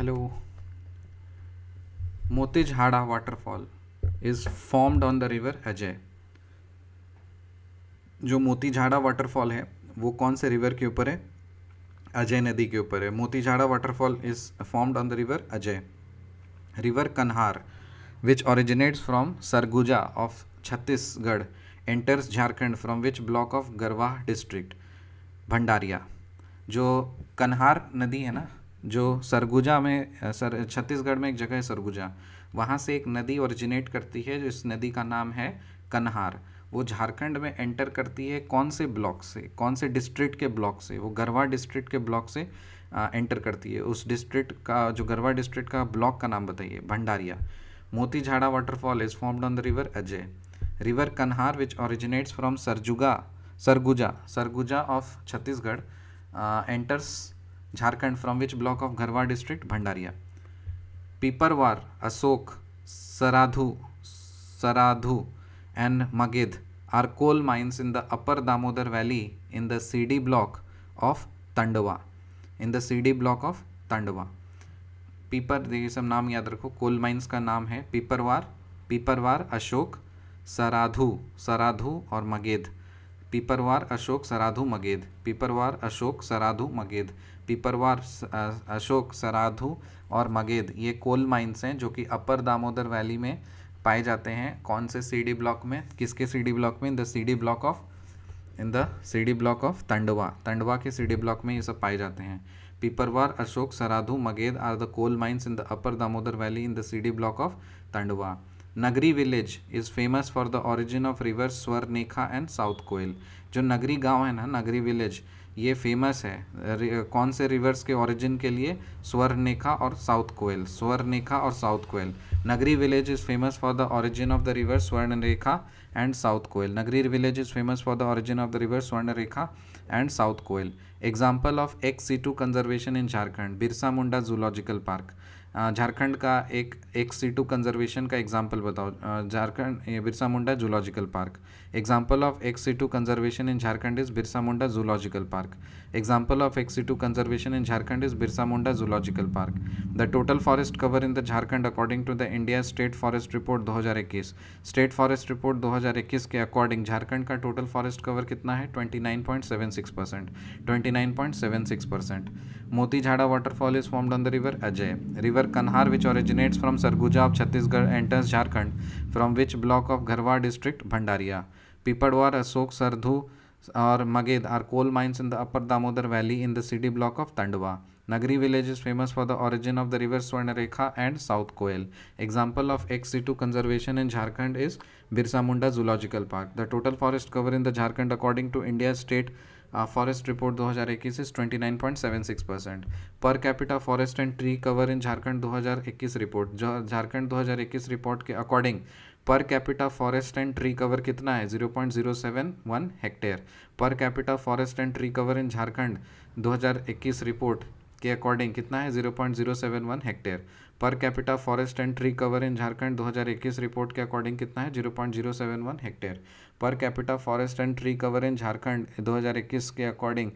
Hello Hello. Motijhara waterfall is formed on the river Ajay जो Motijhara waterfall है वो कौन से रिवर के ऊपर है अजय नदी के ऊपर है Motijhara waterfall is formed on the river Ajay river Kanhar which originates from Surguja of Chhattisgarh enters Jharkhand from which block of Garhwa district Bhandaria जो कन्हार नदी है ना जो सरगुजा में सर छत्तीसगढ़ में एक जगह है सरगुजा वहाँ से एक नदी ओरिजिनेट करती है जो इस नदी का नाम है कन्हार वो झारखंड में एंटर करती है कौन से ब्लॉक से कौन से डिस्ट्रिक्ट के ब्लॉक से वो गरवा डिस्ट्रिक्ट के ब्लॉक से आ, एंटर करती है उस डिस्ट्रिक्ट का जो गरवा डिस्ट्रिक्ट का ब्लॉक का नाम बताइए Bhandaria Motijhara waterfall is formed on the river Ajay river Kanhar which originates from Sarjuga Surguja Surguja of Chhattisgarh enters Jharkhand from which block of Garhwa district Bhandaria Piparwar Ashok Saradhu Saradhu are coal mines in the upper Damodar valley in the C D block of Tandwa in the C D block of Tandwa Pipar देखिए सब नाम याद रखो coal mines का नाम है पीपरवार पीपरवार अशोक सराधु सराधु और मगेध पीपरवार अशोक सराधु मगेद पीपरवार अशोक सराधु मगेद पीपरवार अशोक सराधु और मगेद ये कोल माइंस हैं जो कि अपर दामोदर वैली में पाए जाते हैं कौन से सीडी ब्लॉक में किसके सीडी ब्लॉक में in the CD block of in the CD block of Tandwa Tandwa के सीडी ब्लॉक में ये सब पाए जाते हैं Piparwar Ashok Saradhu Magadh are the coal mines in the upper Damodar valley in the CD block of Tandwa Nagri village is famous for the origin of river Swarnarekha and South Koel जो नगरी गांव है ना नगरी विलेज ये फेमस है कौन से रिवर्स के ओरिजिन के लिए स्वरनेखा और साउथ कोयल स्वरनेखा और South Koel Nagri village is famous for the origin of the river Swarnarekha and South Koel Nagri village is famous for the origin of the river Swarnarekha and South Koel example of ex situ conservation in Jharkhand Birsa Munda zoological park Jharkhand का एक ex situ conservation का example बताओ Jharkhand Birsa Munda zoological park example of ex situ conservation in Jharkhand is Birsa Munda zoological park example of ex situ conservation in Jharkhand is Birsa Munda zoological park the total forest cover in the Jharkhand according to the India state forest report 2021 state forest report 2021 के according Jharkhand का total forest cover कितना है 29.76 percent 29.76 percent Motijhara waterfall is formed on the river Ajay river river Kanhar which originates from Sarguja of Chhattisgarh enters Jharkhand from which block of Gharwa district Bhandaria. Pipadwar, Asok, Sardhu or Maged are coal mines in the upper Damodar valley in the city block of Tandava. Nagri village is famous for the origin of the river Swarnarekha and South Koel. Example of ex situ conservation in Jharkhand is Birsa Munda Zoological Park. The total forest cover in the Jharkhand according to India's state forest report 2021 is six percent per capita forest and tree cover in Jharkhand 2021 report Jharkhand 2021 report के according per capita forest and tree cover कितना है 0.071 hectare per capita forest and tree cover in Jharkhand 2021 report के according कितना है 0.071 hectare per capita forest and tree cover in Jharkhand 2021 report के according कितना है 0.071 hectare per capita forest and tree cover in Jharkhand 2021 के according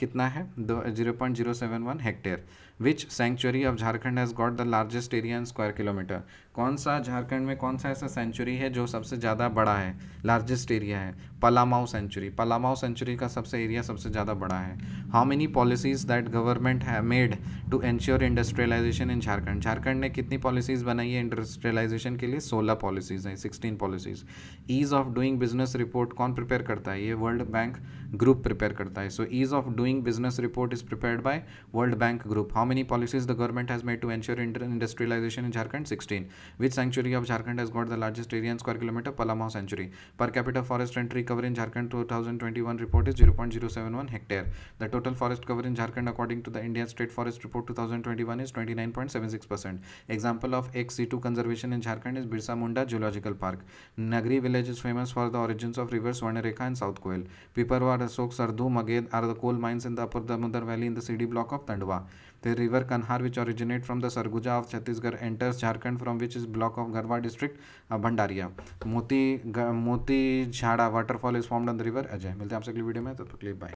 कितना है zero point zero seven one hectare which sanctuary of Jharkhand has got the largest area in square kilometre कौन सा झारखंड में कौन सा ऐसा सेंचुरी है जो सबसे ज़्यादा बड़ा है लार्जेस्ट एरिया है पलामाऊ सेंचुरी पलामाऊ सेंचुरी का सबसे एरिया सबसे ज़्यादा बड़ा है how many policies that government has made to ensure industrialisation in Jharkhand Jharkhand Jharkhand ने कितनी पॉलिसीज़ बनाई है इंडस्ट्रियलाइजेशन के लिए सोलह पॉलिसीज़ हैं sixteen policies ease of doing business report कौन प्रिपेयर करता है ये world bank group prepare karta hai so ease of doing business report is prepared by world bank group how many policies the government has made to ensure industrialization in jharkhand 16 which sanctuary of jharkhand has got the largest area in square kilometer palamau sanctuary per capita forest and tree cover in jharkhand 2021 report is 0.071 hectare the total forest cover in jharkhand according to the indian state forest report 2021 is 29.76% example of xc2 conservation in jharkhand is birsa munda zoological park nagri village is famous for the origins of rivers swarnarekha and south koel piparwar water soaks Sardhu, Maged are the coal mines in the upper Damodar Valley in the CD block of Tandwa. The river Kanhar, which originates from the Sarguja of Chhattisgarh, enters Jharkhand from which is block of Garhwa district, uh, Bhandaria. Moti Moti Jhada waterfall is formed on the river Ajay. मिलते हैं आपसे अगली video में तब तक लिए bye